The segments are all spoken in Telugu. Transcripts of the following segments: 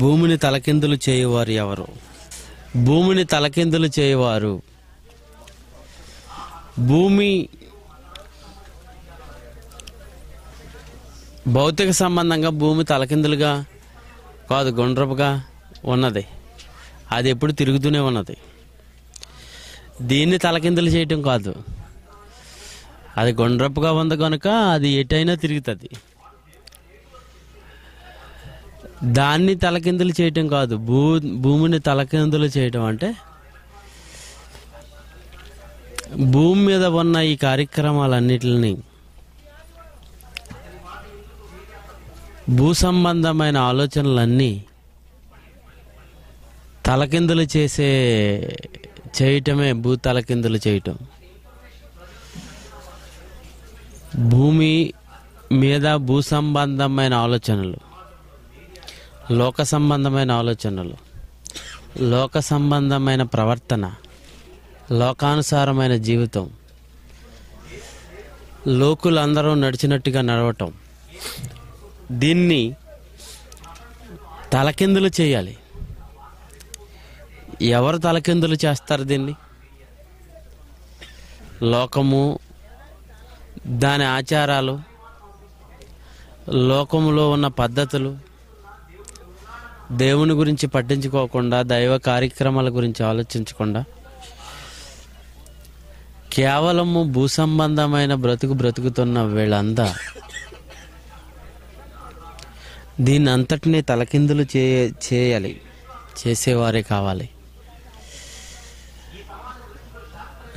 భూమిని తలకిందులు చేయవారు ఎవరు భూమిని తలకిందులు చేయవారు భూమి భౌతిక సంబంధంగా భూమి తలకిందులుగా కాదు గుండ్రపుగా ఉన్నది అది ఎప్పుడు తిరుగుతూనే ఉన్నది దీన్ని తలకిందులు చేయటం కాదు అది గుండ్రపుగా ఉంది కనుక అది ఎటైనా తిరుగుతుంది దాన్ని తలకిందులు చేయటం కాదు భూ భూమిని తలకిందులు చేయటం అంటే భూమి మీద ఉన్న ఈ కార్యక్రమాలన్నిటిని భూ సంబంధమైన ఆలోచనలన్నీ తలకిందులు చేసే చేయటమే భూ తలకిందులు చేయటం భూమి మీద భూ సంబంధమైన ఆలోచనలు లోక సంబంధమైన ఆలోచనలు లోక సంబంధమైన ప్రవర్తన లోకానుసారమైన జీవితం లోకులందరూ నడిచినట్టుగా నడవటం దీన్ని తలకిందులు చేయాలి ఎవరు తలకిందులు చేస్తారు దీన్ని లోకము దాని ఆచారాలు లోకములో ఉన్న పద్ధతులు దేవుని గురించి పట్టించుకోకుండా దైవ కార్యక్రమాల గురించి ఆలోచించకుండా కేవలము భూసంబంధమైన బ్రతుకు బ్రతుకుతున్న వీళ్ళందా దీని అంతటినీ తలకిందులు చే చేయాలి చేసేవారే కావాలి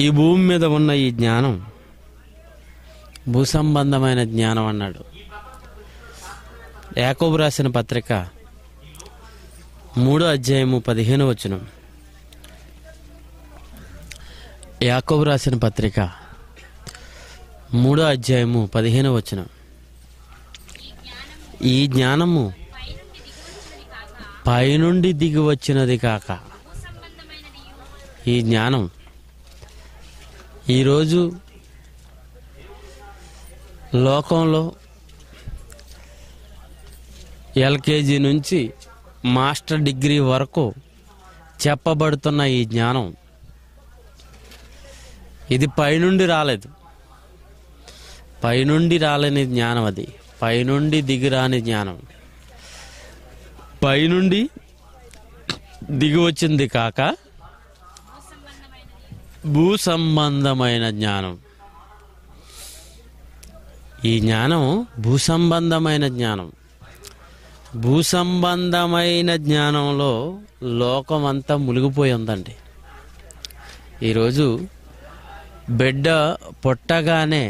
ఈ భూమి మీద ఉన్న ఈ జ్ఞానం భూసంబంధమైన జ్ఞానం అన్నాడు యాకోబు రాసిన పత్రిక మూడో అధ్యాయము పదిహేను వచనం యాకోబు రాసిన పత్రిక మూడో అధ్యాయము పదిహేను వచనం ఈ జ్ఞానము పైనుండి దిగి వచ్చినది కాక ఈ జ్ఞానం ఈరోజు లోకంలో ఎల్కేజీ నుంచి మాస్టర్ డిగ్రీ వరకు చెప్పబడుతున్న ఈ జ్ఞానం ఇది పైనుండి రాలేదు పైనుండి రాలేని జ్ఞానం అది పైనుండి దిగిరాని జ్ఞానం పైనుండి దిగి వచ్చింది కాక భూసంబంధమైన జ్ఞానం ఈ జ్ఞానం భూసంబంధమైన జ్ఞానం భూసంబంధమైన జ్ఞానంలో లోకమంతా మునిగిపోయి ఉందండి ఈరోజు బిడ్డ పుట్టగానే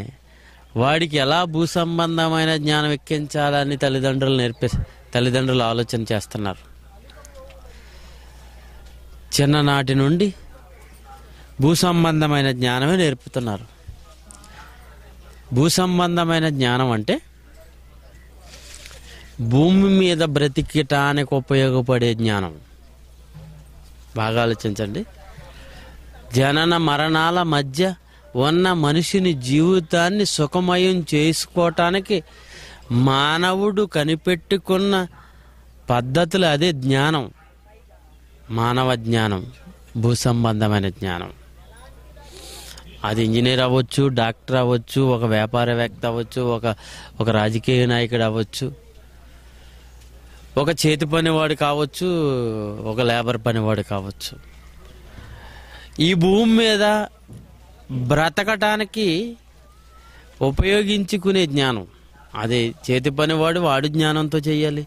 వాడికి ఎలా భూసంబంధమైన జ్ఞానం ఎక్కించాలని తల్లిదండ్రులు నేర్పే తల్లిదండ్రులు ఆలోచన చేస్తున్నారు చిన్ననాటి నుండి భూసంబంధమైన జ్ఞానమే నేర్పుతున్నారు భూసంబంధమైన జ్ఞానం అంటే భూమి మీద బ్రతికటానికి ఉపయోగపడే జ్ఞానం బాగా ఆలోచించండి జనన మరణాల మధ్య ఉన్న మనిషిని జీవితాన్ని సుఖమయం చేసుకోవటానికి మానవుడు కనిపెట్టుకున్న పద్ధతులు అదే జ్ఞానం మానవ జ్ఞానం భూసంబంధమైన జ్ఞానం అది ఇంజనీర్ అవ్వచ్చు డాక్టర్ అవ్వచ్చు ఒక వ్యాపారవేత్త అవ్వచ్చు ఒక ఒక రాజకీయ నాయకుడు అవ్వచ్చు ఒక చేతి పనివాడు కావచ్చు ఒక లేబర్ పనివాడు కావచ్చు ఈ భూమి మీద బ్రతకటానికి ఉపయోగించుకునే జ్ఞానం అదే చేతి పనివాడు వాడు జ్ఞానంతో చేయాలి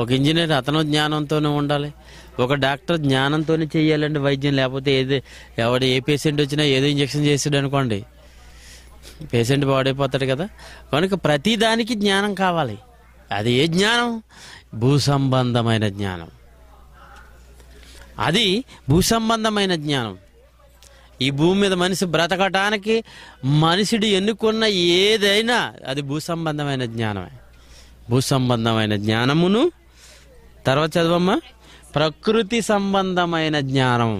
ఒక ఇంజనీర్ అతను జ్ఞానంతోనే ఉండాలి ఒక డాక్టర్ జ్ఞానంతోనే చేయాలండి వైద్యం లేకపోతే ఏది ఎవడు ఏ పేషెంట్ వచ్చినా ఏదో ఇంజక్షన్ చేసాడు అనుకోండి పేషెంట్ పాడైపోతాడు కదా కనుక ప్రతిదానికి జ్ఞానం కావాలి అది ఏ జ్ఞానం భూసంబంధమైన జ్ఞానం అది భూసంబంధమైన జ్ఞానం ఈ భూమి మీద మనిషి బ్రతకటానికి మనిషిడు ఎన్నుకున్న ఏదైనా అది భూసంబంధమైన జ్ఞానమే భూసంబంధమైన జ్ఞానమును తర్వాత చదవమ్మా ప్రకృతి సంబంధమైన జ్ఞానం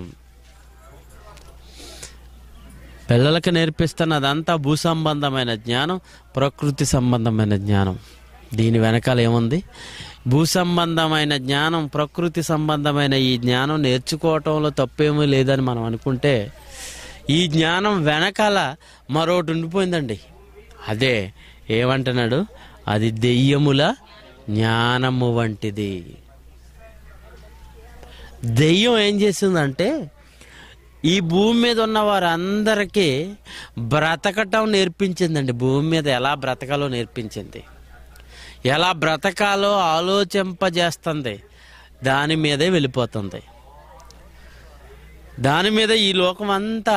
పిల్లలకు నేర్పిస్తున్నదంతా భూసంబంధమైన జ్ఞానం ప్రకృతి సంబంధమైన జ్ఞానం దీని వెనకాల ఏముంది భూసంబంధమైన జ్ఞానం ప్రకృతి సంబంధమైన ఈ జ్ఞానం నేర్చుకోవటంలో తప్పేమీ లేదని మనం అనుకుంటే ఈ జ్ఞానం వెనకాల మరొకటి ఉండిపోయిందండి అదే ఏమంటున్నాడు అది దెయ్యముల జ్ఞానము వంటిది దెయ్యం ఏం చేసిందంటే ఈ భూమి మీద ఉన్న వారందరికీ బ్రతకటం నేర్పించిందండి భూమి మీద ఎలా బ్రతకాలో నేర్పించింది ఎలా బ్రతకాలో ఆలోచింపజేస్తుంది దాని మీదే వెళ్ళిపోతుంది దాని మీద ఈ లోకం అంతా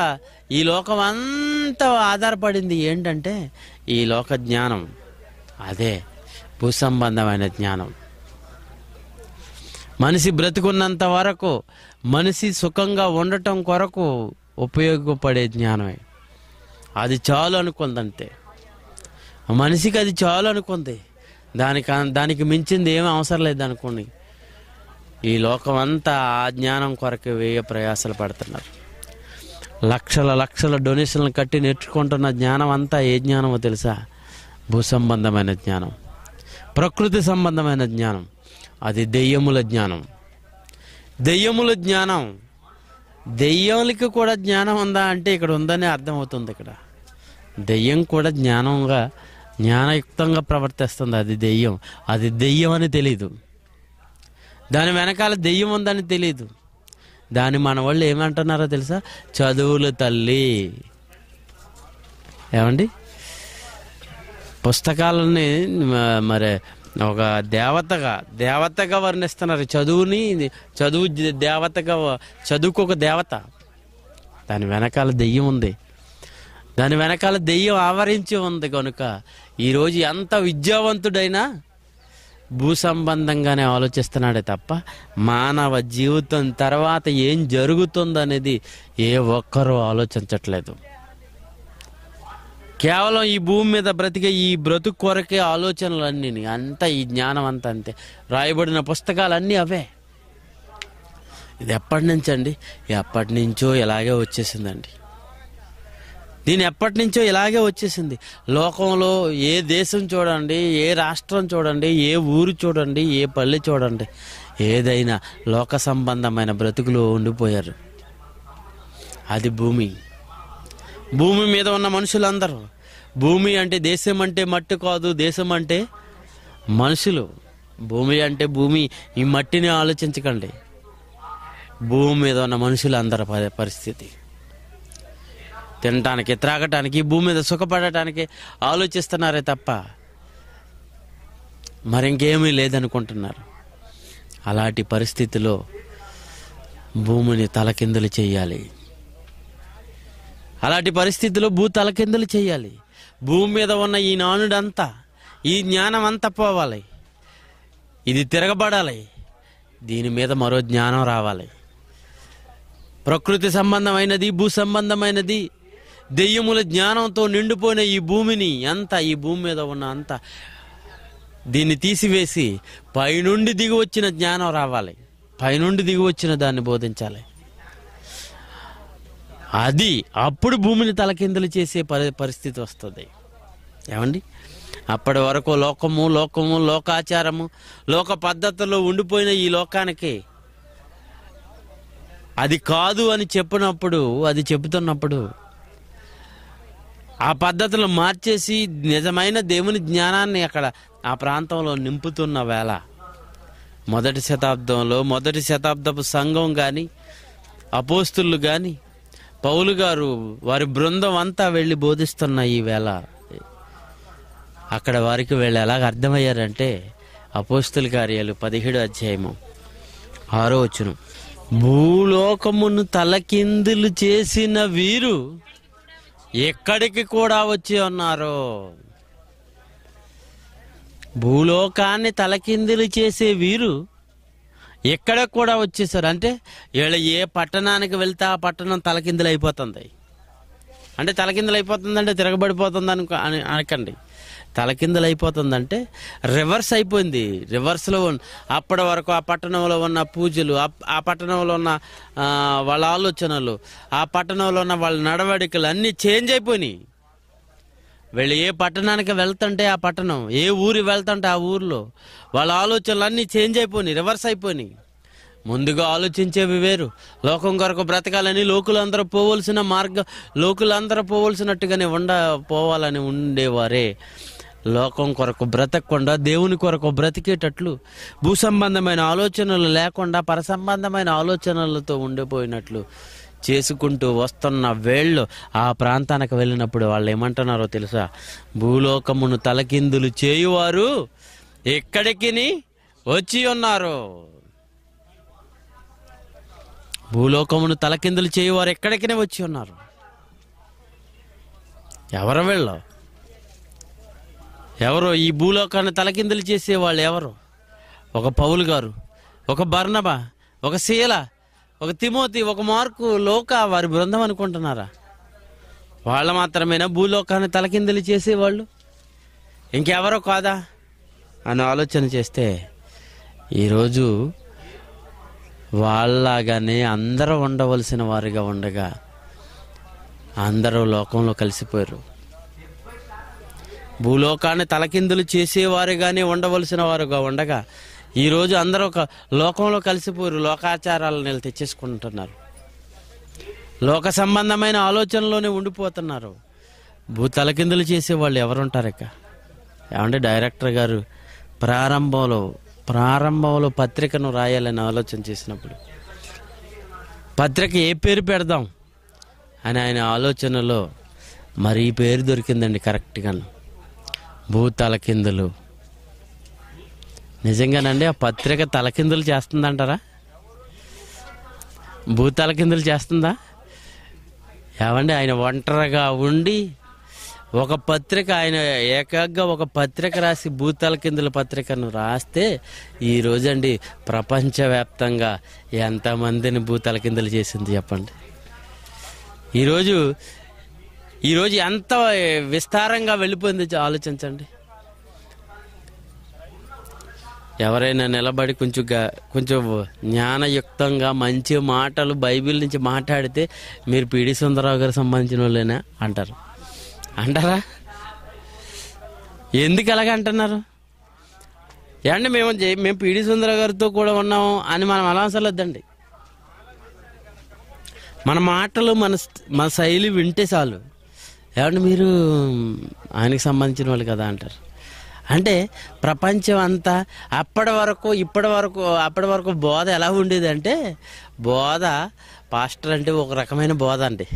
ఈ లోకం అంతా ఆధారపడింది ఏంటంటే ఈ లోక జ్ఞానం అదే భూసంబంధమైన జ్ఞానం మనిషి బ్రతుకున్నంత వరకు మనిషి సుఖంగా ఉండటం కొరకు ఉపయోగపడే జ్ఞానమే అది చాలు అనుకుందంతే మనిషికి అది చాలు అనుకుంది దానికి దానికి మించింది ఏమి అవసరం లేదు అనుకోండి ఈ లోకం అంతా ఆ జ్ఞానం కొరకు వేయ ప్రయాసలు పడుతున్నారు లక్షల లక్షల డొనేషన్లు కట్టి నేర్చుకుంటున్న జ్ఞానం అంతా ఏ జ్ఞానమో తెలుసా భూసంబంధమైన జ్ఞానం ప్రకృతి సంబంధమైన జ్ఞానం అది దెయ్యముల జ్ఞానం దెయ్యముల జ్ఞానం దెయ్యములకి కూడా జ్ఞానం ఉందా అంటే ఇక్కడ ఉందని అర్థమవుతుంది ఇక్కడ దెయ్యం కూడా జ్ఞానంగా జ్ఞానయుక్తంగా ప్రవర్తిస్తుంది అది దెయ్యం అది దెయ్యం అని తెలీదు దాని వెనకాల దెయ్యం ఉందని తెలీదు దాని మన వాళ్ళు ఏమంటున్నారో తెలుసా చదువులు తల్లి ఏమండి పుస్తకాలని మరి ఒక దేవతగా దేవతగా వర్ణిస్తున్నారు చదువుని చదువు దేవతగా చదువుకు ఒక దేవత దాని వెనకాల దెయ్యం ఉంది దాని వెనకాల దెయ్యం ఆవరించి ఉంది కనుక ఈరోజు ఎంత విద్యావంతుడైనా భూ సంబంధంగానే ఆలోచిస్తున్నాడే తప్ప మానవ జీవితం తర్వాత ఏం జరుగుతుందనేది ఏ ఒక్కరూ ఆలోచించట్లేదు కేవలం ఈ భూమి మీద బ్రతికే ఈ బ్రతుకు కొరకే ఆలోచనలన్నీ అంతా ఈ జ్ఞానం అంతా అంతే రాయబడిన పుస్తకాలన్నీ అవే ఇది ఎప్పటి నుంచి అండి ఎప్పటి నుంచో ఇలాగే వచ్చేసిందండి దీని ఎప్పటి నుంచో ఇలాగే వచ్చేసింది లోకంలో ఏ దేశం చూడండి ఏ రాష్ట్రం చూడండి ఏ ఊరు చూడండి ఏ పల్లె చూడండి ఏదైనా లోక సంబంధమైన బ్రతుకులు ఉండిపోయారు అది భూమి భూమి మీద ఉన్న మనుషులందరూ భూమి అంటే దేశం అంటే మట్టి కాదు దేశం అంటే మనుషులు భూమి అంటే భూమి ఈ మట్టిని ఆలోచించకండి భూమి మీద ఉన్న మనుషులందరి పరిస్థితి తినటానికి త్రాగటానికి భూమి మీద సుఖపడటానికి ఆలోచిస్తున్నారే తప్ప మరింకేమీ లేదనుకుంటున్నారు అలాంటి పరిస్థితిలో భూమిని తలకిందులు చేయాలి అలాంటి పరిస్థితిలో భూ తలకిందులు చేయాలి భూమి మీద ఉన్న ఈ నానుడంతా ఈ జ్ఞానం అంతా పోవాలి ఇది తిరగబడాలి దీని మీద మరో జ్ఞానం రావాలి ప్రకృతి సంబంధమైనది భూ సంబంధమైనది దెయ్యముల జ్ఞానంతో నిండిపోయిన ఈ భూమిని ఎంత ఈ భూమి మీద ఉన్న అంత దీన్ని తీసివేసి పైనుండి దిగి వచ్చిన జ్ఞానం రావాలి పైనుండి దిగి వచ్చిన దాన్ని బోధించాలి అది అప్పుడు భూమిని తలకిందులు చేసే పరి పరిస్థితి వస్తుంది ఏమండి అప్పటి వరకు లోకము లోకము లోకాచారము లోక పద్ధతుల్లో ఉండిపోయిన ఈ లోకానికి అది కాదు అని చెప్పినప్పుడు అది చెబుతున్నప్పుడు ఆ పద్ధతులు మార్చేసి నిజమైన దేవుని జ్ఞానాన్ని అక్కడ ఆ ప్రాంతంలో నింపుతున్న వేళ మొదటి శతాబ్దంలో మొదటి శతాబ్దపు సంఘం కానీ అపోస్తులు కానీ పౌలు గారు వారి బృందం అంతా వెళ్ళి బోధిస్తున్న ఈ వేళ అక్కడ వారికి వెళ్ళి ఎలాగ అర్థమయ్యారంటే అపోస్తుల కార్యాలు పదిహేడు అధ్యాయము ఆరో వచ్చును భూలోకమును తలకిందులు చేసిన వీరు ఎక్కడికి కూడా వచ్చి ఉన్నారు భూలోకాన్ని తలకిందులు చేసే వీరు ఎక్కడ కూడా వచ్చేసారు అంటే వీళ్ళ ఏ పట్టణానికి వెళ్తే ఆ పట్టణం తలకిందులు అయిపోతుంది అంటే తలకిందులు అయిపోతుందంటే తిరగబడిపోతుంది అనుకో అనకండి తలకిందలైపోతుందంటే రివర్స్ అయిపోయింది రివర్స్లో అప్పటి వరకు ఆ పట్టణంలో ఉన్న పూజలు ఆ పట్టణంలో ఉన్న వాళ్ళ ఆలోచనలు ఆ పట్టణంలో ఉన్న వాళ్ళ నడవడికలు అన్నీ చేంజ్ అయిపోయినాయి వీళ్ళు ఏ పట్టణానికి వెళ్తుంటే ఆ పట్టణం ఏ ఊరు వెళ్తుంటే ఆ ఊర్లో వాళ్ళ ఆలోచనలు అన్నీ చేంజ్ అయిపోయినాయి రివర్స్ అయిపోయినాయి ముందుగా ఆలోచించేవి వేరు లోకం కొరకు బ్రతకాలని లోకులందరూ పోవలసిన మార్గం లోకులందరూ పోవలసినట్టుగానే ఉండ పోవాలని ఉండేవారే లోకం కొరకు బ్రతకకుండా దేవుని కొరకు బ్రతికేటట్లు భూసంబంధమైన ఆలోచనలు లేకుండా పరసంబంధమైన ఆలోచనలతో ఉండిపోయినట్లు చేసుకుంటూ వస్తున్న వేళ్ళు ఆ ప్రాంతానికి వెళ్ళినప్పుడు వాళ్ళు ఏమంటున్నారో తెలుసా భూలోకమును తలకిందులు చేయువారు ఎక్కడికి వచ్చి ఉన్నారు భూలోకమును తలకిందులు చేయువారు ఎక్కడికి వచ్చి ఉన్నారు ఎవరు వెళ్ళావు ఎవరో ఈ భూలోకాన్ని తలకిందులు చేసేవాళ్ళు ఎవరు ఒక పౌలు గారు ఒక బర్ణబ ఒక శీల ఒక తిమోతి ఒక మార్కు లోక వారి బృందం అనుకుంటున్నారా వాళ్ళు మాత్రమేనా భూలోకాన్ని తలకిందులు చేసేవాళ్ళు ఇంకెవరో కాదా అని ఆలోచన చేస్తే ఈరోజు వాళ్ళలాగానే అందరూ ఉండవలసిన వారిగా ఉండగా అందరూ లోకంలో కలిసిపోయారు భూలోకాన్ని తలకిందులు చేసేవారుగానే ఉండవలసిన వారుగా ఉండగా ఈరోజు అందరూ ఒక లోకంలో కలిసిపోరు లోకాచారాలను వీళ్ళు తెచ్చేసుకుంటున్నారు లోక సంబంధమైన ఆలోచనలోనే ఉండిపోతున్నారు భూ తలకిందులు చేసేవాళ్ళు ఎవరుంటారు ఇక ఏమంటే డైరెక్టర్ గారు ప్రారంభంలో ప్రారంభంలో పత్రికను రాయాలని ఆలోచన చేసినప్పుడు పత్రిక ఏ పేరు పెడదాం అని ఆయన ఆలోచనలో మరి ఈ పేరు దొరికిందండి కరెక్ట్గా భూతలకిందులు నిజంగానండి ఆ పత్రిక తలకిందులు చేస్తుందంటారా భూతలకిందులు చేస్తుందా ఏమండి ఆయన ఒంటరిగా ఉండి ఒక పత్రిక ఆయన ఏకాగ్గా ఒక పత్రిక రాసి భూతల కిందుల పత్రికను రాస్తే ఈ ప్రపంచవ్యాప్తంగా ఎంతమందిని భూతల కిందలు చేసింది చెప్పండి ఈరోజు ఈరోజు ఎంత విస్తారంగా వెళ్ళిపోయింది ఆలోచించండి ఎవరైనా నిలబడి కొంచెం కొంచెం జ్ఞానయుక్తంగా మంచి మాటలు బైబిల్ నుంచి మాట్లాడితే మీరు పీడి సుందరరావు గారికి సంబంధించిన వాళ్ళేనా అంటారు అంటారా ఎందుకు ఎలాగ అంటున్నారు ఏమండి మేము మేము పీడి సుందరరావు గారితో కూడా ఉన్నాము అని మనం అలా వద్దండి మన మాటలు మన మన శైలి వింటే చాలు ఏమంటే మీరు ఆయనకు సంబంధించిన వాళ్ళు కదా అంటారు అంటే ప్రపంచం అంతా అప్పటి వరకు ఇప్పటి వరకు అప్పటి వరకు బోధ ఎలా ఉండేది అంటే బోధ పాస్టర్ అంటే ఒక రకమైన బోధ అండి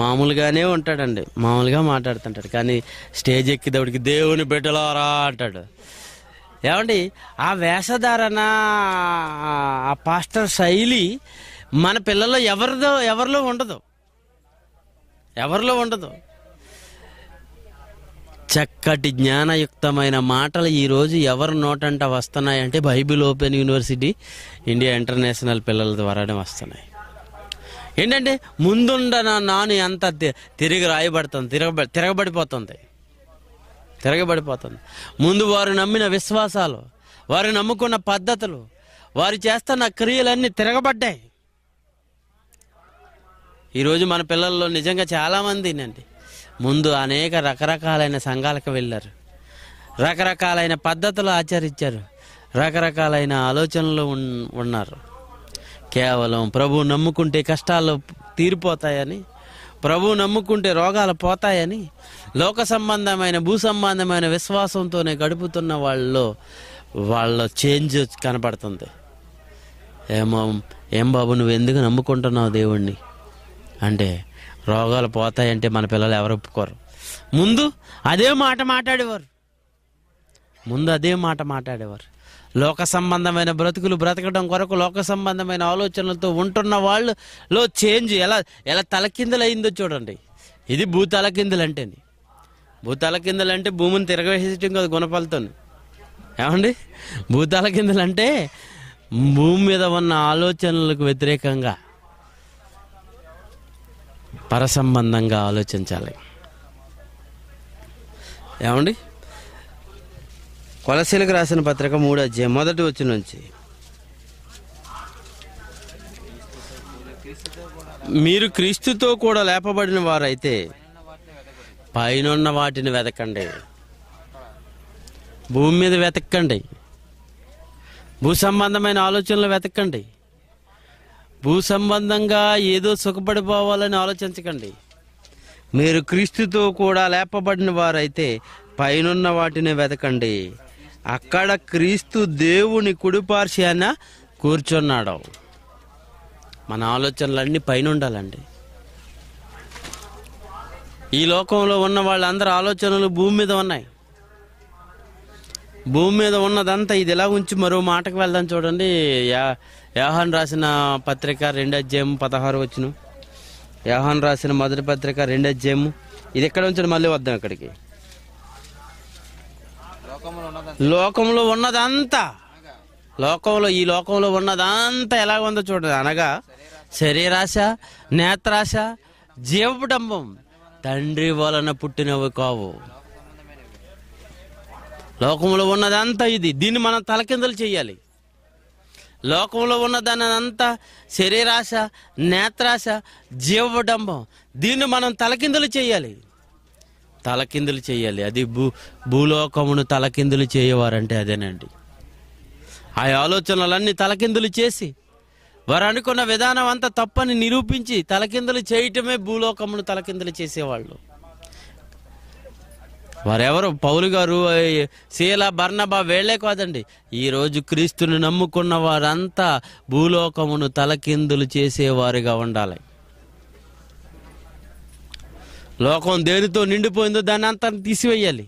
మామూలుగానే ఉంటాడండి మామూలుగా మాట్లాడుతుంటాడు కానీ స్టేజ్ ఎక్కిదవుడికి దేవుని బిడ్డలారా అంటాడు ఏమండి ఆ వేషధారణ ఆ పాస్టర్ శైలి మన పిల్లల్లో ఎవరిదో ఎవరిలో ఉండదు ఎవరిలో ఉండదు చక్కటి జ్ఞానయుక్తమైన మాటలు ఈరోజు ఎవరి నోటంట వస్తున్నాయంటే Bible open university India international పిల్లల ద్వారానే వస్తున్నాయి ఏంటంటే ముందుండ నాను ఎంత తిరిగి రాయబడుతుంది తిరగబ తిరగబడిపోతుంది తిరగబడిపోతుంది ముందు వారు నమ్మిన విశ్వాసాలు వారు నమ్ముకున్న పద్ధతులు వారు చేస్తున్న క్రియలన్నీ తిరగబడ్డాయి ఈరోజు మన పిల్లల్లో నిజంగా చాలామంది అండి ముందు అనేక రకరకాలైన సంఘాలకు వెళ్ళారు రకరకాలైన పద్ధతులు ఆచరించారు రకరకాలైన ఆలోచనలు ఉన్నారు కేవలం ప్రభు నమ్ముకుంటే కష్టాలు తీరిపోతాయని ప్రభు నమ్ముకుంటే రోగాలు పోతాయని లోక సంబంధమైన భూ సంబంధమైన విశ్వాసంతోనే గడుపుతున్న వాళ్ళలో వాళ్ళ చేంజ్ కనపడుతుంది ఏమో ఏం బాబు నువ్వు ఎందుకు నమ్ముకుంటున్నావు దేవుణ్ణి అంటే రోగాలు పోతాయంటే మన పిల్లలు ఎవరు ఒప్పుకోరు ముందు అదే మాట మాట్లాడేవారు ముందు అదే మాట మాట్లాడేవారు లోక సంబంధమైన బ్రతుకులు బ్రతకడం కొరకు లోక సంబంధమైన ఆలోచనలతో ఉంటున్న వాళ్ళులో చేంజ్ ఎలా ఎలా అయిందో చూడండి ఇది భూతలకిందులు అంటేని భూతలకిందులు అంటే భూమిని తిరగవేసేయటం కదా గుణపాలతోను ఏమండి భూతలకిందులు అంటే భూమి మీద ఉన్న ఆలోచనలకు వ్యతిరేకంగా పరసంబంధంగా ఆలోచించాలి ఏమండి కొలసీలకు రాసిన పత్రిక మూడు అధ్యాయం మొదటి వచ్చి నుంచి మీరు క్రీస్తుతో కూడా లేపబడిన వారైతే పైన వాటిని వెతకండి భూమి మీద వెతకండి భూ సంబంధమైన ఆలోచనలు వెతకండి భూ సంబంధంగా ఏదో సుఖపడిపోవాలని ఆలోచించకండి మీరు క్రీస్తుతో కూడా లేపబడిన వారైతే పైనున్న వాటిని వెతకండి అక్కడ క్రీస్తు దేవుని అన్న కూర్చున్నాడు మన ఆలోచనలన్నీ పైన ఉండాలండి ఈ లోకంలో ఉన్న వాళ్ళందరి ఆలోచనలు భూమి మీద ఉన్నాయి భూమి మీద ఉన్నదంతా ఇది ఎలా ఉంచి మరో మాటకు వెళ్దాం చూడండి యాహాన్ రాసిన పత్రిక రెండు అధ్యాయం పదహారు వచ్చిన యాహాన్ రాసిన మొదటి పత్రిక రెండు అధ్యాయము ఇది ఎక్కడ ఉంచండి మళ్ళీ వద్దాం ఇక్కడికి లోకంలో ఉన్నదంతా లోకంలో ఈ లోకంలో ఉన్నదంతా ఎలా ఉందో చూడండి అనగా శరీరాశ నేత్రాశ జీవడంబం తండ్రి వలన పుట్టినవి కావు లోకంలో ఉన్నదంతా ఇది దీన్ని మనం తలకిందలు చేయాలి లోకంలో అంతా శరీరాశ నేత్రాశ జీవడంబం దీన్ని మనం తలకిందులు చేయాలి తలకిందులు చేయాలి అది భూ భూలోకమును తలకిందులు చేయవారంటే అదేనండి ఆ ఆలోచనలన్నీ తలకిందులు చేసి వారు అనుకున్న విధానం అంతా తప్పని నిరూపించి తలకిందులు చేయటమే భూలోకమును తలకిందులు చేసేవాళ్ళు వారెవరు పౌలు గారు శీల బర్ణబా వేళ్లే కాదండి ఈరోజు క్రీస్తుని నమ్ముకున్న వారంతా భూలోకమును తలకిందులు చేసేవారుగా ఉండాలి లోకం దేనితో నిండిపోయిందో దాన్ని అంతా తీసివేయాలి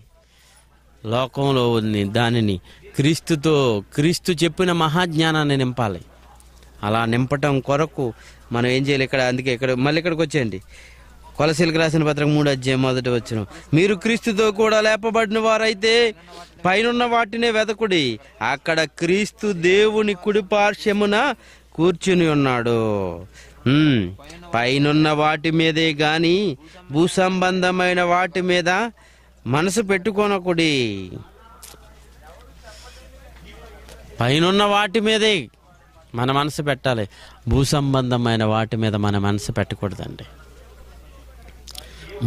లోకంలో ఉంది దానిని క్రీస్తుతో క్రీస్తు చెప్పిన మహాజ్ఞానాన్ని నింపాలి అలా నింపటం కొరకు మనం ఏం చేయాలి ఇక్కడ అందుకే ఇక్కడ మళ్ళీ ఇక్కడికి వచ్చేయండి కొలసీలకు రాసిన పత్రిక మూడు అధ్యాయం మొదటి వచ్చిన మీరు క్రీస్తుతో కూడా లేపబడిన వారైతే పైనున్న వాటినే వెతకుడి అక్కడ క్రీస్తు దేవుని కుడి పార్శ్వమున కూర్చుని ఉన్నాడు పైనున్న వాటి మీదే గాని భూసంబంధమైన వాటి మీద మనసు పెట్టుకోనకుడి పైనున్న వాటి మీదే మన మనసు పెట్టాలి భూసంబంధమైన వాటి మీద మన మనసు పెట్టకూడదండి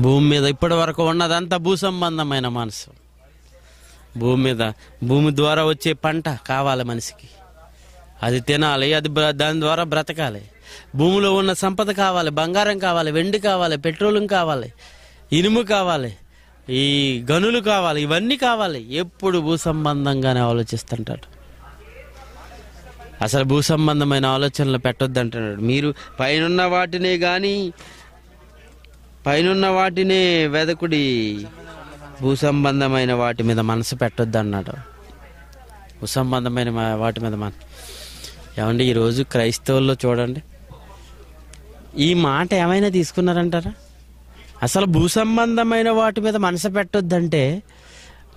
భూమి మీద ఇప్పటి వరకు ఉన్నదంతా భూ సంబంధమైన మనసు భూమి మీద భూమి ద్వారా వచ్చే పంట కావాలి మనిషికి అది తినాలి అది దాని ద్వారా బ్రతకాలి భూమిలో ఉన్న సంపద కావాలి బంగారం కావాలి వెండి కావాలి పెట్రోలియం కావాలి ఇనుము కావాలి ఈ గనులు కావాలి ఇవన్నీ కావాలి ఎప్పుడు భూ సంబంధంగానే ఆలోచిస్తుంటాడు అసలు భూ సంబంధమైన ఆలోచనలు అంటున్నాడు మీరు పైన వాటినే కానీ పైనున్న వాటిని వెదకుడి భూసంబంధమైన వాటి మీద మనసు పెట్టొద్దు అన్నాడు భూసంబంధమైన వాటి మీద మన ఏమండి ఈరోజు క్రైస్తవుల్లో చూడండి ఈ మాట ఏమైనా తీసుకున్నారంటారా అసలు భూసంబంధమైన వాటి మీద మనసు పెట్టొద్దంటే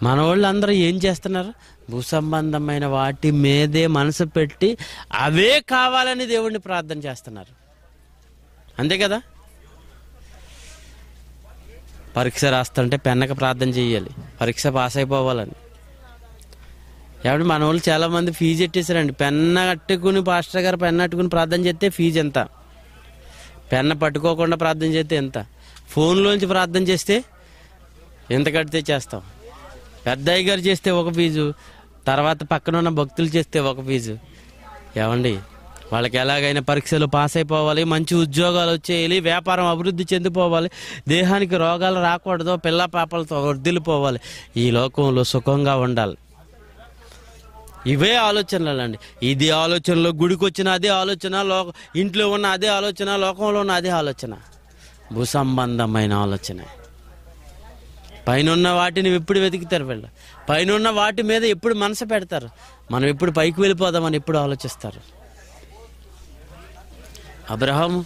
మన వాళ్ళు అందరూ ఏం చేస్తున్నారు భూసంబంధమైన వాటి మీదే మనసు పెట్టి అవే కావాలని దేవుణ్ణి ప్రార్థన చేస్తున్నారు అంతే కదా పరీక్ష రాస్తుంటే పెన్నక ప్రార్థన చేయాలి పరీక్ష పాస్ అయిపోవాలని ఏమంటే మన వాళ్ళు చాలామంది ఫీజు ఎట్టేసారండి పెన్న కట్టుకుని పాస్టర్ గారు పెన్న కట్టుకుని ప్రార్థన చేస్తే ఫీజు ఎంత పెన్న పట్టుకోకుండా ప్రార్థన చేస్తే ఎంత ఫోన్లోంచి ప్రార్థన చేస్తే ఎంత కడితే చేస్తాం పెద్దయ్య గారు చేస్తే ఒక ఫీజు తర్వాత పక్కన ఉన్న భక్తులు చేస్తే ఒక ఫీజు ఏమండి వాళ్ళకి ఎలాగైనా పరీక్షలు పాస్ అయిపోవాలి మంచి ఉద్యోగాలు వచ్చేయాలి వ్యాపారం అభివృద్ధి చెందిపోవాలి దేహానికి రోగాలు రాకూడదు పిల్ల పాపలతో వర్దిలిపోవాలి ఈ లోకంలో సుఖంగా ఉండాలి ఇవే ఆలోచనలు అండి ఇది ఆలోచనలో గుడికి వచ్చిన అదే ఆలోచన లో ఇంట్లో ఉన్న అదే ఆలోచన లోకంలో ఉన్న అదే ఆలోచన భూసంబంధమైన ఆలోచన పైన వాటిని ఎప్పుడు వెతుకుతారు వీళ్ళు పైన వాటి మీద ఎప్పుడు మనసు పెడతారు మనం ఎప్పుడు పైకి వెళ్ళిపోదామని ఎప్పుడు ఆలోచిస్తారు అబ్రహాము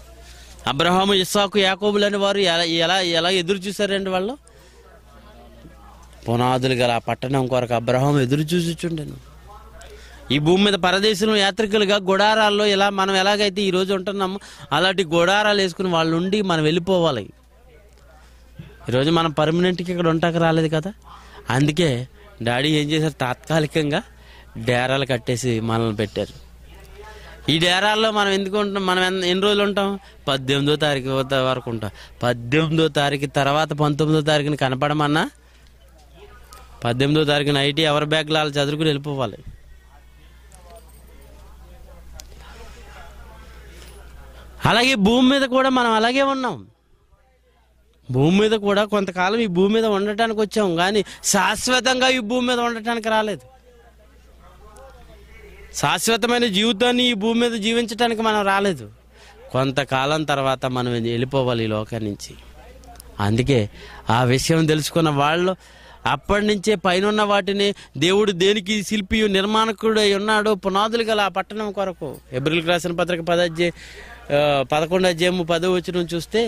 అబ్రహాము ఇస్సాకు యాకోబులని వారు ఎలా ఎలా ఎలా ఎదురు చూశారండి వాళ్ళు పునాదులు గల పట్టణం కొరకు అబ్రహాం ఎదురు చూసిచుండెను ఈ భూమి మీద పరదేశంలో యాత్రికులుగా గుడారాల్లో ఇలా మనం ఎలాగైతే ఈరోజు ఉంటున్నామో అలాంటి గుడారాలు వేసుకుని వాళ్ళు ఉండి మనం వెళ్ళిపోవాలి ఈరోజు మనం పర్మనెంట్కి ఇక్కడ ఉంటాక రాలేదు కదా అందుకే డాడీ ఏం చేశారు తాత్కాలికంగా డేరాలు కట్టేసి మనల్ని పెట్టారు ఈ డేరాల్లో మనం ఎందుకు ఉంటాం మనం ఎన్ని రోజులు ఉంటాం పద్దెనిమిదో తారీఖు వరకు ఉంటాం పద్దెనిమిదో తారీఖు తర్వాత పంతొమ్మిదో తారీఖుని కనపడమన్నా పద్దెనిమిదో తారీఖున ఐటీ ఎవరి బ్యాగ్లో వాళ్ళు చదువుకుని వెళ్ళిపోవాలి అలాగే భూమి మీద కూడా మనం అలాగే ఉన్నాం భూమి మీద కూడా కొంతకాలం ఈ భూమి మీద ఉండటానికి వచ్చాం కానీ శాశ్వతంగా ఈ భూమి మీద ఉండటానికి రాలేదు శాశ్వతమైన జీవితాన్ని ఈ భూమి మీద జీవించడానికి మనం రాలేదు కొంతకాలం తర్వాత మనం వెళ్ళిపోవాలి ఈ లోకం నుంచి అందుకే ఆ విషయం తెలుసుకున్న వాళ్ళు అప్పటి నుంచే పైన వాటిని దేవుడు దేనికి శిల్పి నిర్మాణకుడై ఉన్నాడు పునాదులు గల ఆ పట్టణం కొరకు ఎబ్రిల్కి రాసిన పత్రిక పదజే పదకొండు అధ్యయము పదవి వచ్చిన చూస్తే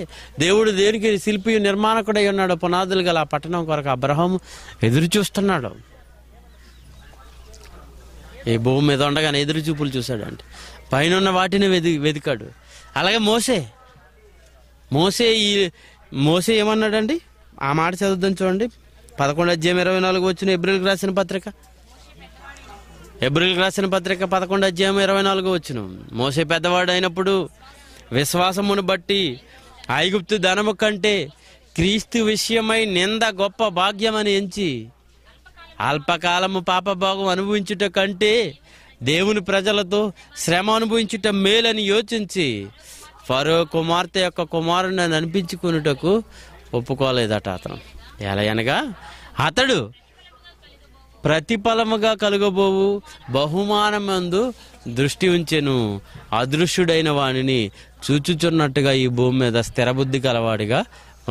దేవుడు దేనికి శిల్పి నిర్మాణకుడై ఉన్నాడు పునాదులు గల ఆ పట్టణం కొరకు అబ్రహం ఎదురు చూస్తున్నాడు ఈ భూమి మీద ఉండగానే ఎదురు చూపులు చూశాడు అంటే పైన ఉన్న వాటిని వెది వెతికాడు అలాగే మోసే మోసే ఈ మోసే ఏమన్నాడండి ఆ మాట చదువుదాం చూడండి పదకొండు అధ్యాయం ఇరవై నాలుగు వచ్చిన ఎబ్రిల్కి రాసిన పత్రిక ఎబ్రిల్కి రాసిన పత్రిక పదకొండు అధ్యాయం ఇరవై నాలుగు వచ్చిన మోసే పెద్దవాడు అయినప్పుడు విశ్వాసమును బట్టి ఐగుప్తు ధనము కంటే క్రీస్తు విషయమై నింద గొప్ప భాగ్యమని ఎంచి అల్పకాలము పాపభాగం అనుభవించుట కంటే దేవుని ప్రజలతో శ్రమ అనుభవించుట మేలని యోచించి ఫరో కుమార్తె యొక్క కుమారుని అనిపించుకున్నటకు ఒప్పుకోలేదట అతను ఎలా అనగా అతడు ప్రతిఫలముగా కలుగబోవు బహుమానమందు దృష్టి ఉంచెను అదృశ్యుడైన వాణిని చూచుచున్నట్టుగా ఈ భూమి మీద స్థిరబుద్ధి కలవాడిగా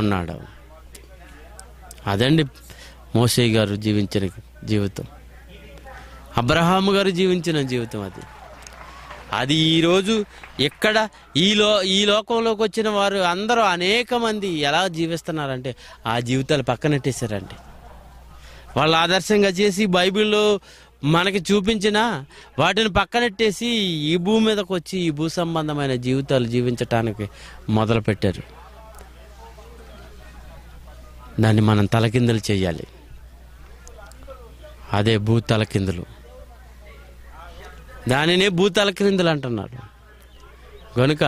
ఉన్నాడు అదండి మోసే గారు జీవించిన జీవితం అబ్రహాము గారు జీవించిన జీవితం అది అది ఈరోజు ఎక్కడ ఈ లో ఈ లోకంలోకి వచ్చిన వారు అందరూ అనేక మంది ఎలా జీవిస్తున్నారంటే ఆ జీవితాలు పక్కనట్టేశారండి వాళ్ళు ఆదర్శంగా చేసి బైబిల్లో మనకి చూపించిన వాటిని పక్కనెట్టేసి ఈ భూమి మీదకి వచ్చి ఈ భూ సంబంధమైన జీవితాలు జీవించటానికి మొదలుపెట్టారు దాన్ని మనం తలకిందలు చేయాలి అదే భూతల కిందులు దానినే భూతల క్రిందులు అంటున్నాడు కనుక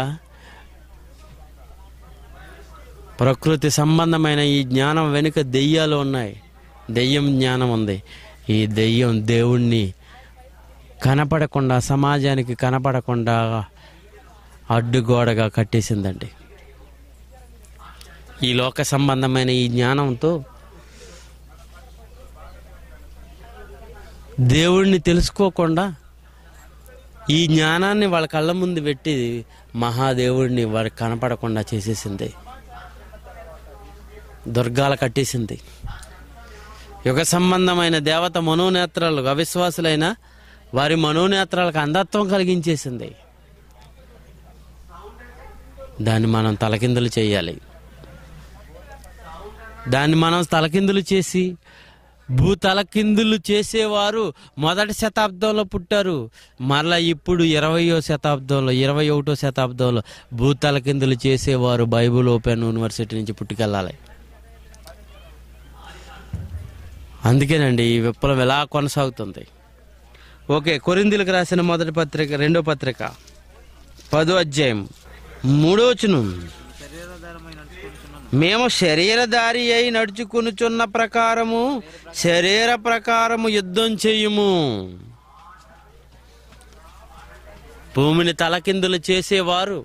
ప్రకృతి సంబంధమైన ఈ జ్ఞానం వెనుక దెయ్యాలు ఉన్నాయి దెయ్యం జ్ఞానం ఉంది ఈ దెయ్యం దేవుణ్ణి కనపడకుండా సమాజానికి కనపడకుండా అడ్డుగోడగా కట్టేసిందండి ఈ లోక సంబంధమైన ఈ జ్ఞానంతో దేవుడిని తెలుసుకోకుండా ఈ జ్ఞానాన్ని వాళ్ళ కళ్ళ ముందు పెట్టి మహాదేవుడిని వారికి కనపడకుండా చేసేసింది దుర్గాలు కట్టేసింది యుగ సంబంధమైన దేవత మనోనేత్రాలు అవిశ్వాసులైన వారి మనోనేత్రాలకు అంధత్వం కలిగించేసింది దాన్ని మనం తలకిందులు చేయాలి దాన్ని మనం తలకిందులు చేసి భూతలకిందులు చేసేవారు మొదటి శతాబ్దంలో పుట్టారు మరలా ఇప్పుడు ఇరవయో శతాబ్దంలో ఇరవై ఒకటో శతాబ్దంలో భూతలకిందులు చేసేవారు బైబుల్ ఓపెన్ యూనివర్సిటీ నుంచి పుట్టుకెళ్ళాలి అందుకేనండి ఈ విప్లవం ఎలా కొనసాగుతుంది ఓకే కొరిందులకు రాసిన మొదటి పత్రిక రెండో పత్రిక పదో అధ్యాయం మూడో వచనం మేము శరీర దారి అయి నడుచుకునుచున్న ప్రకారము శరీర ప్రకారము యుద్ధం చేయుము భూమిని తలకిందులు చేసేవారు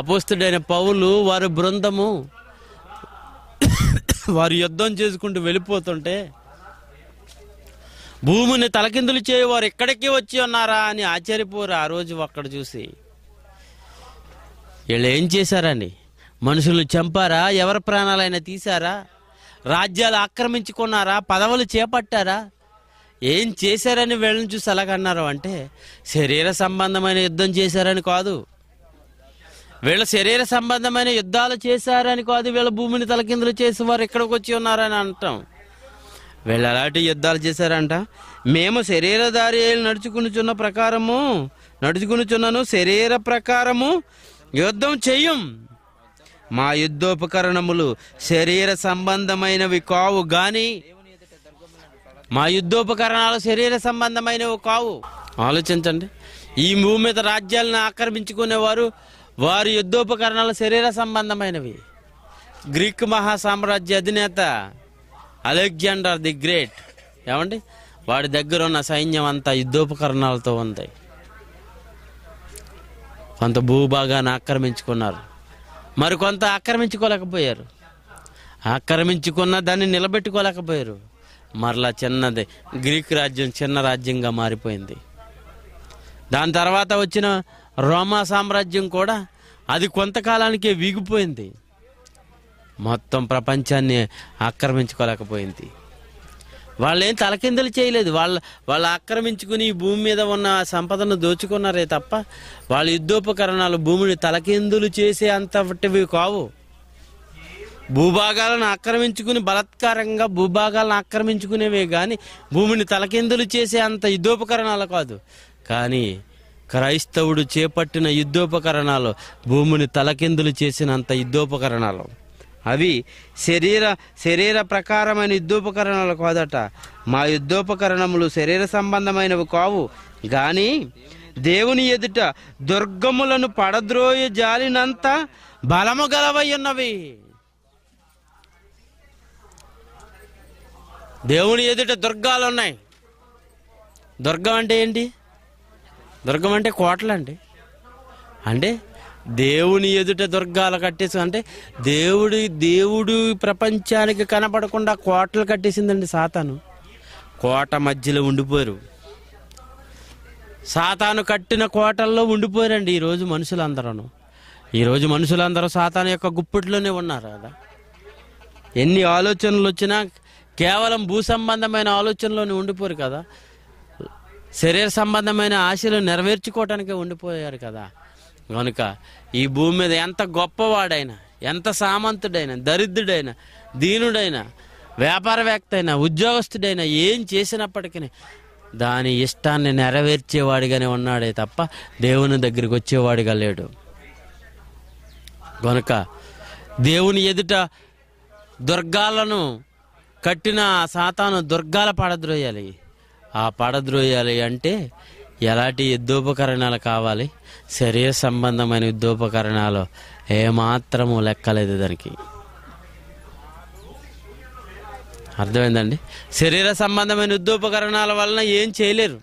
అపోస్తుడైన పౌలు వారి బృందము వారు యుద్ధం చేసుకుంటూ వెళ్ళిపోతుంటే భూమిని తలకిందులు చేయవారు ఎక్కడికి వచ్చి ఉన్నారా అని ఆశ్చర్యపోరు ఆ రోజు అక్కడ చూసి వీళ్ళు ఏం చేశారండి మనుషులు చంపారా ఎవరి ప్రాణాలైనా తీశారా రాజ్యాలు ఆక్రమించుకున్నారా పదవులు చేపట్టారా ఏం చేశారని వెళ్ళని చూసి అలాగన్నారు అంటే శరీర సంబంధమైన యుద్ధం చేశారని కాదు వీళ్ళ శరీర సంబంధమైన యుద్ధాలు చేశారని కాదు వీళ్ళ భూమిని తలకిందులు చేసి వారు ఇక్కడికి వచ్చి ఉన్నారని అంటాం వీళ్ళు అలాంటి యుద్ధాలు చేశారంట మేము శరీరధారి నడుచుకునిచున్న ప్రకారము నడుచుకునిచున్నాను శరీర ప్రకారము యుద్ధం చెయ్యం మా యుద్ధోపకరణములు శరీర సంబంధమైనవి కావు గాని మా యుద్ధోపకరణాలు శరీర సంబంధమైనవి కావు ఆలోచించండి ఈ భూమి మీద రాజ్యాలను ఆక్రమించుకునేవారు వారి యుద్ధోపకరణాలు శరీర సంబంధమైనవి గ్రీక్ మహాసామ్రాజ్య అధినేత అలెగ్జాండర్ ది గ్రేట్ ఏమండి వాడి దగ్గర ఉన్న సైన్యం అంతా యుద్ధోపకరణాలతో ఉంది కొంత భూభాగాన్ని ఆక్రమించుకున్నారు మరికొంత ఆక్రమించుకోలేకపోయారు ఆక్రమించుకున్న దాన్ని నిలబెట్టుకోలేకపోయారు మరలా చిన్నది గ్రీక్ రాజ్యం చిన్న రాజ్యంగా మారిపోయింది దాని తర్వాత వచ్చిన రోమా సామ్రాజ్యం కూడా అది కొంతకాలానికే వీగిపోయింది మొత్తం ప్రపంచాన్ని ఆక్రమించుకోలేకపోయింది వాళ్ళేం తలకిందులు చేయలేదు వాళ్ళ వాళ్ళు ఆక్రమించుకుని ఈ భూమి మీద ఉన్న సంపదను దోచుకున్నారే తప్ప వాళ్ళ యుద్ధోపకరణాలు భూమిని తలకిందులు చేసే అంతటివి కావు భూభాగాలను ఆక్రమించుకుని బలత్కారంగా భూభాగాలను ఆక్రమించుకునేవే కానీ భూమిని తలకిందులు చేసే అంత యుద్ధోపకరణాలు కాదు కానీ క్రైస్తవుడు చేపట్టిన యుద్ధోపకరణాలు భూమిని తలకిందులు చేసినంత యుద్ధోపకరణాలు అవి శరీర శరీర ప్రకారమైన యుద్ధోపకరణాలు కాదట మా యుద్ధోపకరణములు శరీర సంబంధమైనవి కావు కానీ దేవుని ఎదుట దుర్గములను పడద్రోయ జాలినంత బలము గలవై ఉన్నవి దేవుని ఎదుట దుర్గాలు ఉన్నాయి దుర్గం అంటే ఏంటి దుర్గం అంటే కోటలండి అంటే దేవుని ఎదుట దుర్గాలు కట్టేసి అంటే దేవుడి దేవుడు ప్రపంచానికి కనపడకుండా కోటలు కట్టేసిందండి సాతాను కోట మధ్యలో ఉండిపోరు సాతాను కట్టిన కోటల్లో ఉండిపోరండి ఈరోజు మనుషులందరూ ఈరోజు మనుషులందరూ సాతాను యొక్క గుప్పట్లోనే ఉన్నారు కదా ఎన్ని ఆలోచనలు వచ్చినా కేవలం భూ సంబంధమైన ఆలోచనలోనే ఉండిపోరు కదా శరీర సంబంధమైన ఆశలు నెరవేర్చుకోవటానికే ఉండిపోయారు కదా కనుక ఈ భూమి మీద ఎంత గొప్పవాడైనా ఎంత సామంతుడైనా దరిద్రుడైన దీనుడైనా వ్యాపారవేత్త అయినా ఉద్యోగస్తుడైనా ఏం చేసినప్పటికీ దాని ఇష్టాన్ని నెరవేర్చేవాడిగానే ఉన్నాడే తప్ప దేవుని దగ్గరికి వచ్చేవాడిగా లేడు కనుక దేవుని ఎదుట దుర్గాలను కట్టిన సాతాను దుర్గాల పడద్రోయాలి ఆ పడద్రోయాలి అంటే ఎలాంటి యుద్ధోపకరణాలు కావాలి శరీర సంబంధమైన యుద్ధోపకరణాలు ఏమాత్రము లెక్కలేదు దానికి అర్థమైందండి శరీర సంబంధమైన యుద్ధోపకరణాల వలన ఏం చేయలేరు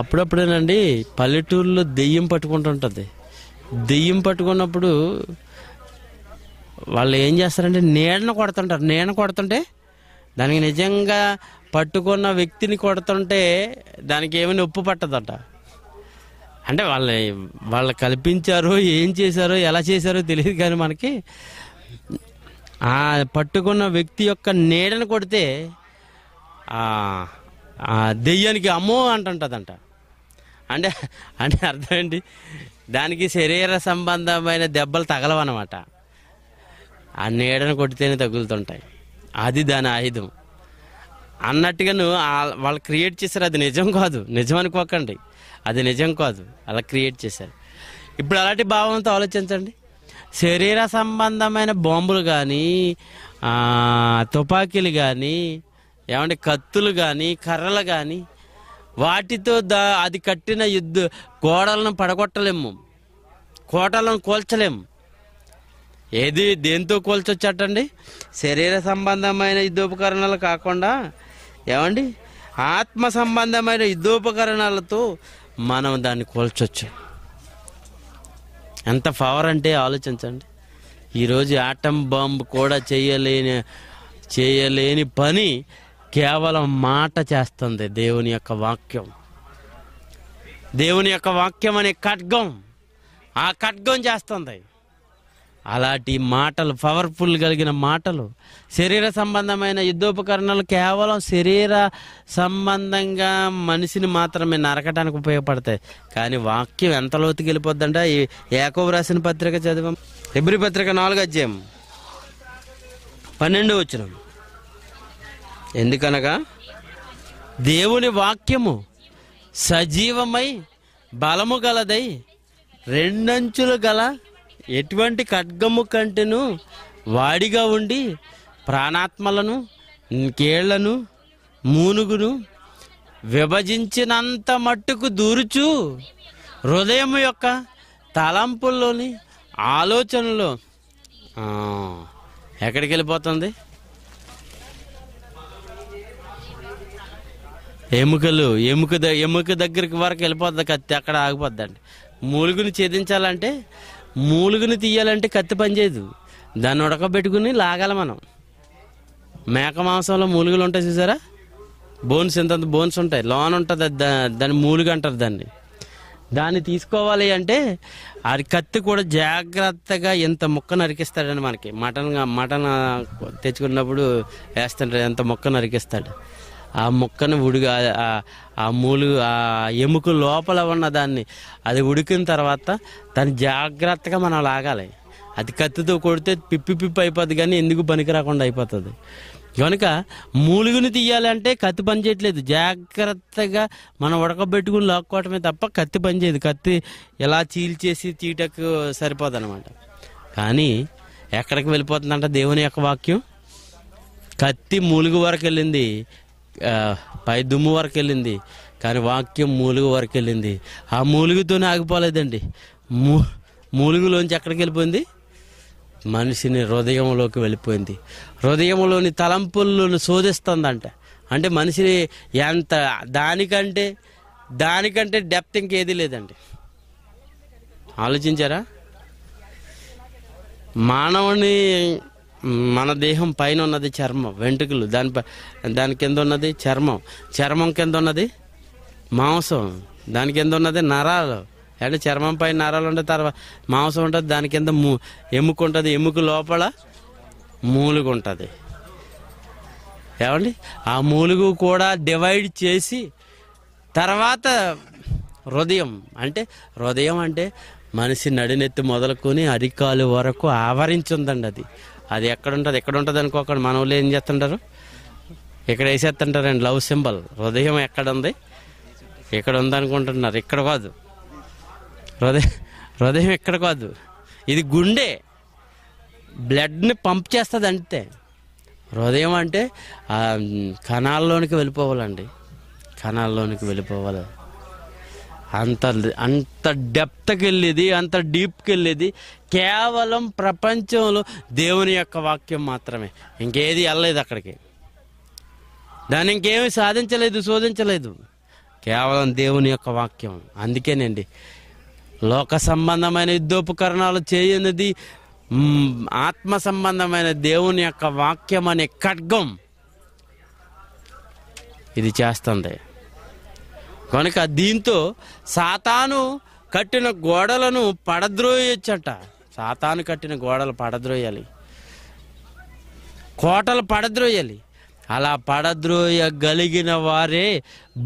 అప్పుడప్పుడేనండి పల్లెటూరులో దెయ్యం పట్టుకుంటుంటుంది దెయ్యం పట్టుకున్నప్పుడు వాళ్ళు ఏం చేస్తారంటే నీడను కొడుతుంటారు నీడను కొడుతుంటే దానికి నిజంగా పట్టుకున్న వ్యక్తిని కొడుతుంటే దానికి ఏమి నొప్పి పట్టదట అంటే వాళ్ళ వాళ్ళు కల్పించారు ఏం చేశారో ఎలా చేశారో తెలియదు కానీ మనకి ఆ పట్టుకున్న వ్యక్తి యొక్క నీడను కొడితే దెయ్యానికి అమ్మో అంటుంటుందంట అంటే అంటే అర్థం ఏంటి దానికి శరీర సంబంధమైన దెబ్బలు తగలవన్నమాట ఆ నీడను కొడితేనే తగులుతుంటాయి అది దాని ఆయుధం అన్నట్టుగా నువ్వు వాళ్ళు క్రియేట్ చేశారు అది నిజం కాదు నిజం అనుకోకండి అది నిజం కాదు అలా క్రియేట్ చేశారు ఇప్పుడు అలాంటి భావంతో ఆలోచించండి శరీర సంబంధమైన బాంబులు కానీ తుపాకీలు కానీ ఏమంటే కత్తులు కానీ కర్రలు కానీ వాటితో దా అది కట్టిన యుద్ధ గోడలను పడగొట్టలేము కోటలను కోల్చలేము ఏది దేంతో కోల్చొచ్చాటండి శరీర సంబంధమైన యుద్ధోపకరణాలు కాకుండా ఏమండి ఆత్మ సంబంధమైన యుద్ధోపకరణాలతో మనం దాన్ని కోల్చొచ్చు ఎంత పవర్ అంటే ఆలోచించండి ఈరోజు ఆటం బాంబు కూడా చేయలేని చేయలేని పని కేవలం మాట చేస్తుంది దేవుని యొక్క వాక్యం దేవుని యొక్క వాక్యం అనే ఖడ్గం ఆ ఖడ్గం చేస్తుంది అలాంటి మాటలు పవర్ఫుల్ కలిగిన మాటలు శరీర సంబంధమైన యుద్ధోపకరణలు కేవలం శరీర సంబంధంగా మనిషిని మాత్రమే నరకటానికి ఉపయోగపడతాయి కానీ వాక్యం ఎంత లోతుకి వెళ్ళిపోద్దంటే ఏకోవ రాసిన పత్రిక చదివాం ఎబ్రి పత్రిక నాలుగు అధ్యాయం పన్నెండు వచ్చిన ఎందుకనగా దేవుని వాక్యము సజీవమై బలము గలదై రెండంచులు గల ఎటువంటి ఖడ్గము కంటేను వాడిగా ఉండి ప్రాణాత్మలను కేళ్లను మూనుగును విభజించినంత మట్టుకు దూరుచు హృదయం యొక్క తలంపుల్లోని ఆలోచనలో ఎక్కడికి వెళ్ళిపోతుంది ఎముకలు ఎముక ఎముక దగ్గరికి వరకు వెళ్ళిపోద్ది కత్తి అక్కడ ఆగిపోద్దండి మూలుగుని ఛేదించాలంటే మూలుగుని తీయాలంటే కత్తి పనిచేయదు దాన్ని ఉడకబెట్టుకుని లాగాలి మనం మేక మాంసంలో మూలుగులు ఉంటాయి చూసారా బోన్స్ ఇంత బోన్స్ ఉంటాయి లోన్ ఉంటుంది దాన్ని మూలుగు అంటారు దాన్ని దాన్ని తీసుకోవాలి అంటే అది కత్తి కూడా జాగ్రత్తగా ఇంత మొక్క నరికిస్తాడని మనకి మటన్గా మటన్ తెచ్చుకున్నప్పుడు వేస్తుంటారు ఎంత మొక్క నరికిస్తాడు ఆ ముక్కను ఉడికి ఆ మూలు ఆ ఎముక లోపల ఉన్న దాన్ని అది ఉడికిన తర్వాత దాన్ని జాగ్రత్తగా మనం లాగాలి అది కత్తితో కొడితే పిప్పి పిప్పి అయిపోద్ది కానీ ఎందుకు పనికి రాకుండా అయిపోతుంది కనుక మూలుగుని తీయాలంటే కత్తి పని చేయట్లేదు జాగ్రత్తగా మనం ఉడకబెట్టుకుని లాక్కోవటమే తప్ప కత్తి పని చేయదు కత్తి ఎలా చీల్చేసి తీయటకు సరిపోదు అనమాట కానీ ఎక్కడికి వెళ్ళిపోతుందంట దేవుని యొక్క వాక్యం కత్తి మూలుగు వరకు వెళ్ళింది పై దుమ్ము వరకు వెళ్ళింది కానీ వాక్యం మూలుగు వరకు వెళ్ళింది ఆ మూలుగుతోనే ఆగిపోలేదండి మూ మూలుగులోంచి ఎక్కడికి వెళ్ళిపోయింది మనిషిని హృదయంలోకి వెళ్ళిపోయింది హృదయంలోని తలంపులను శోధిస్తుందంట అంటే మనిషిని ఎంత దానికంటే దానికంటే డెప్త్ ఇంకేది లేదండి ఆలోచించారా మానవుని మన దేహం పైన ఉన్నది చర్మం వెంట్రుకలు దాని దాని కింద ఉన్నది చర్మం చర్మం కింద ఉన్నది మాంసం దాని కింద ఉన్నది నరాలు అంటే చర్మం పైన నరాలు ఉంటుంది తర్వాత మాంసం ఉంటుంది దాని కింద మూ ఎముక ఉంటుంది ఎముక లోపల మూలుగు ఉంటుంది ఏమండి ఆ మూలుగు కూడా డివైడ్ చేసి తర్వాత హృదయం అంటే హృదయం అంటే మనిషి నడినెత్తి మొదలుకొని అరికాలు వరకు ఆవరించుందండి అది అది ఎక్కడుంటుంది ఎక్కడ ఉంటుంది అనుకోకండి మన వాళ్ళు ఏం చేస్తుంటారు ఇక్కడ వేసేస్తుంటారండి లవ్ సింబల్ హృదయం ఎక్కడ ఉంది ఇక్కడ ఉందనుకుంటున్నారు ఇక్కడ కాదు హృదయం హృదయం ఇక్కడ కాదు ఇది గుండె బ్లడ్ని పంప్ చేస్తుంది అంతే హృదయం అంటే కణాల్లోనికి వెళ్ళిపోవాలండి కణాల్లోనికి వెళ్ళిపోవాలి అంత అంత డెప్త్కి వెళ్ళేది అంత డీప్కి వెళ్ళేది కేవలం ప్రపంచంలో దేవుని యొక్క వాక్యం మాత్రమే ఇంకేది వెళ్ళలేదు అక్కడికి దాన్ని ఇంకేమీ సాధించలేదు శోధించలేదు కేవలం దేవుని యొక్క వాక్యం అందుకేనండి లోక సంబంధమైన యుద్ధోపకరణాలు చేయనిది ఆత్మ సంబంధమైన దేవుని యొక్క వాక్యం అనే ఖడ్గం ఇది చేస్తుంది కనుక దీంతో సాతాను కట్టిన గోడలను పడద్రోయచ్చట సాతాను కట్టిన గోడలు పడద్రోయాలి కోటలు పడద్రోయాలి అలా పడద్రోయగలిగిన వారే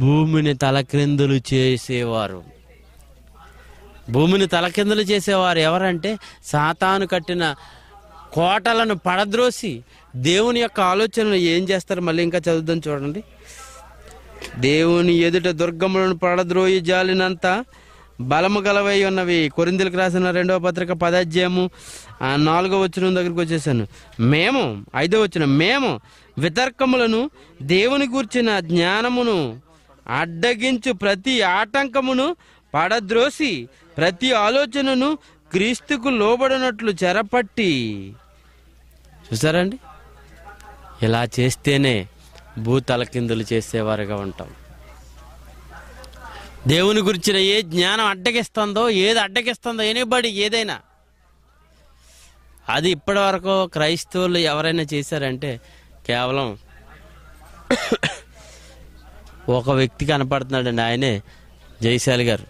భూమిని తలక్రిందులు చేసేవారు భూమిని తలకిందులు చేసేవారు ఎవరంటే సాతాను కట్టిన కోటలను పడద్రోసి దేవుని యొక్క ఆలోచనలు ఏం చేస్తారు మళ్ళీ ఇంకా చదువుదాం చూడండి దేవుని ఎదుట దుర్గములను పడద్రోయి జాలినంత బలము గలవై ఉన్నవి కొరిందులకు రాసిన రెండవ పత్రిక పదాధ్యాయము నాలుగో వచ్చిన దగ్గరికి వచ్చేసాను మేము ఐదో వచ్చిన మేము వితర్కములను దేవుని గూర్చిన జ్ఞానమును అడ్డగించు ప్రతి ఆటంకమును పడద్రోసి ప్రతి ఆలోచనను క్రీస్తుకు లోబడినట్లు చెరపట్టి చూసారండి ఇలా చేస్తేనే భూతలకిందులు చేసేవారుగా ఉంటాం దేవుని గురించిన ఏ జ్ఞానం అడ్డగిస్తుందో ఏది అడ్డగిస్తుందో ఎనీబడి ఏదైనా అది ఇప్పటి వరకు క్రైస్తవులు ఎవరైనా చేశారంటే కేవలం ఒక వ్యక్తి కనపడుతున్నాడండి ఆయనే జయశాలి గారు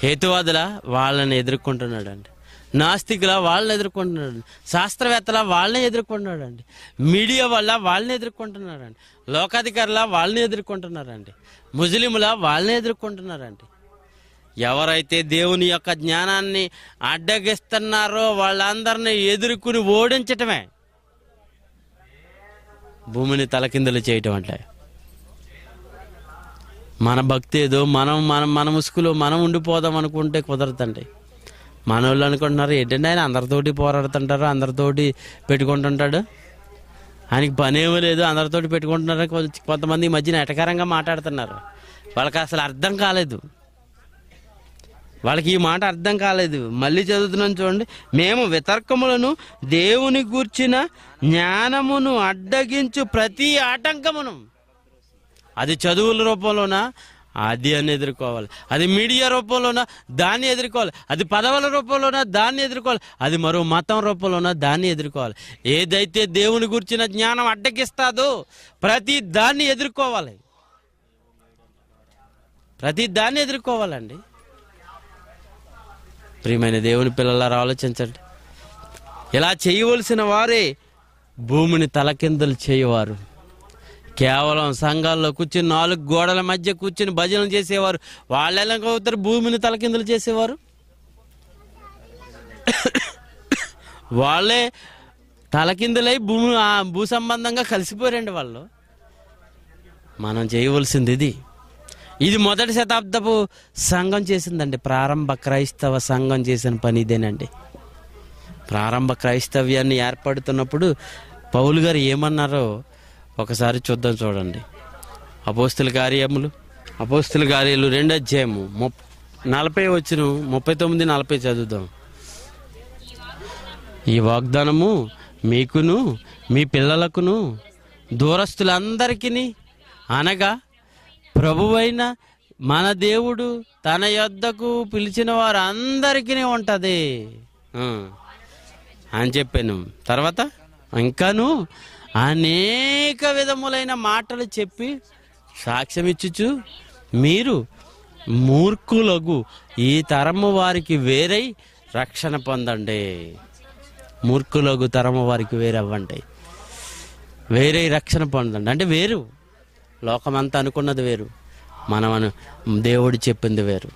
హేతువాదుల వాళ్ళని ఎదుర్కొంటున్నాడండి నాస్తికుల వాళ్ళని ఎదుర్కొంటున్నాడు శాస్త్రవేత్తల వాళ్ళని ఎదుర్కొంటున్నాడండి మీడియా వల్ల వాళ్ళని ఎదుర్కొంటున్నారండి లోకాధికారుల వాళ్ళని ఎదుర్కొంటున్నారండి ముస్లింల వాళ్ళని ఎదుర్కొంటున్నారండి ఎవరైతే దేవుని యొక్క జ్ఞానాన్ని అడ్డగిస్తున్నారో వాళ్ళందరినీ ఎదుర్కొని ఓడించటమే భూమిని తలకిందులు చేయటం అంటే మన భక్తి ఏదో మనం మనం మన ముసుగులో మనం ఉండిపోదాం అనుకుంటే కుదరదండి మానవులు అనుకుంటున్నారు ఏంటంటే ఆయన అందరితోటి పోరాడుతుంటారు అందరితోటి పెట్టుకుంటుంటాడు ఆయనకి పనేమో లేదు అందరితోటి పెట్టుకుంటున్నారు కొంతమంది ఈ మధ్యన ఎటకారంగా మాట్లాడుతున్నారు వాళ్ళకి అసలు అర్థం కాలేదు వాళ్ళకి ఈ మాట అర్థం కాలేదు మళ్ళీ చదువుతున్నాం చూడండి మేము వితర్కములను దేవుని గూర్చిన జ్ఞానమును అడ్డగించు ప్రతి ఆటంకమును అది చదువుల రూపంలోనా అది అని ఎదుర్కోవాలి అది మీడియా రూపంలోనా దాన్ని ఎదుర్కోవాలి అది పదవుల రూపంలోనా దాన్ని ఎదుర్కోవాలి అది మరో మతం రూపంలోనా దాన్ని ఎదుర్కోవాలి ఏదైతే దేవుని గురించిన జ్ఞానం అడ్డగిస్తాదో ప్రతి దాన్ని ఎదుర్కోవాలి ప్రతి దాన్ని ఎదుర్కోవాలండి ప్రియమైన దేవుని పిల్లలారా ఆలోచించండి ఇలా చేయవలసిన వారే భూమిని తలకిందలు చేయవారు కేవలం సంఘాల్లో కూర్చుని నాలుగు గోడల మధ్య కూర్చుని భజనలు చేసేవారు వాళ్ళు ఎలాగవుతారు భూమిని తలకిందులు చేసేవారు వాళ్ళే తలకిందులై భూమి భూ సంబంధంగా కలిసిపోయారండి వాళ్ళు మనం చేయవలసింది ఇది ఇది మొదటి శతాబ్దపు సంఘం చేసిందండి ప్రారంభ క్రైస్తవ సంఘం చేసిన పని ఇదేనండి ప్రారంభ క్రైస్తవ్యాన్ని ఏర్పడుతున్నప్పుడు పౌలు గారు ఏమన్నారో ఒకసారి చూద్దాం చూడండి అపోస్తుల కార్యములు అపోస్తుల కార్యాలు రెండు అధ్యాయము ము నలభై వచ్చిన ముప్పై తొమ్మిది నలభై చదువుదాం ఈ వాగ్దానము మీకును మీ పిల్లలకును దూరస్తులందరికీ అనగా ప్రభువైన మన దేవుడు తన యొద్దకు పిలిచిన వారు అందరికీ ఉంటుంది అని చెప్పాను తర్వాత ఇంకాను అనేక విధములైన మాటలు చెప్పి సాక్ష్యం ఇచ్చుచు మీరు మూర్ఖులగు ఈ తరము వారికి వేరై రక్షణ పొందండి మూర్ఖులగు తరము వారికి వేరవ్వండి వేరే రక్షణ పొందండి అంటే వేరు లోకమంతా అనుకున్నది వేరు మనం దేవుడు చెప్పింది వేరు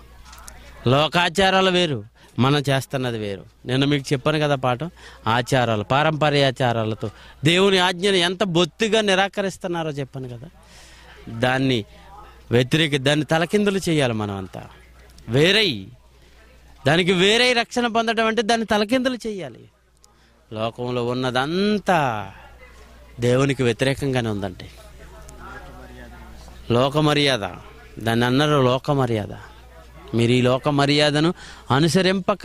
లోకాచారాలు వేరు మనం చేస్తున్నది వేరు నేను మీకు చెప్పాను కదా పాఠం ఆచారాలు పారంపర్య ఆచారాలతో దేవుని ఆజ్ఞను ఎంత బొత్తిగా నిరాకరిస్తున్నారో చెప్పాను కదా దాన్ని వ్యతిరేక దాన్ని తలకిందులు చేయాలి మనం అంతా వేరై దానికి వేరే రక్షణ పొందడం అంటే దాన్ని తలకిందులు చేయాలి లోకంలో ఉన్నదంతా దేవునికి వ్యతిరేకంగానే ఉందండి లోక మర్యాద దాన్ని అన్నారు లోక మర్యాద మీరు ఈ లోక మర్యాదను అనుసరింపక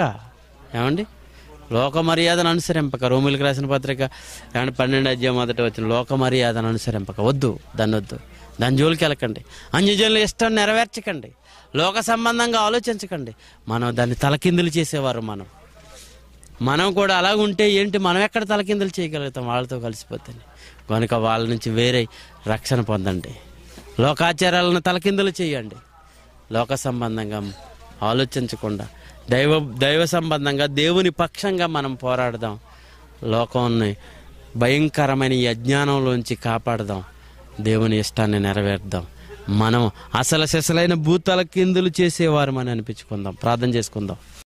ఏమండి లోక మర్యాదను అనుసరింపక రోమిలకు రాసిన పత్రిక ఏమంటే పన్నెండు అధ్యాయం మొదట వచ్చిన లోక మర్యాదను అనుసరింపక వద్దు దాన్ని వద్దు దాని జోలికి వెళ్ళకండి అన్యజనుల ఇష్టం నెరవేర్చకండి లోక సంబంధంగా ఆలోచించకండి మనం దాన్ని తలకిందులు చేసేవారు మనం మనం కూడా అలా ఉంటే ఏంటి మనం ఎక్కడ తలకిందులు చేయగలుగుతాం వాళ్ళతో కలిసిపోతుంది కనుక వాళ్ళ నుంచి వేరే రక్షణ పొందండి లోకాచారాలను తలకిందులు చేయండి లోక సంబంధంగా ఆలోచించకుండా దైవ దైవ సంబంధంగా దేవుని పక్షంగా మనం పోరాడదాం లోకాన్ని భయంకరమైన ఈ అజ్ఞానంలోంచి కాపాడదాం దేవుని ఇష్టాన్ని నెరవేర్దాం మనం అసలు అసలైన భూతల కిందులు చేసేవారు మనం అనిపించుకుందాం ప్రార్థన చేసుకుందాం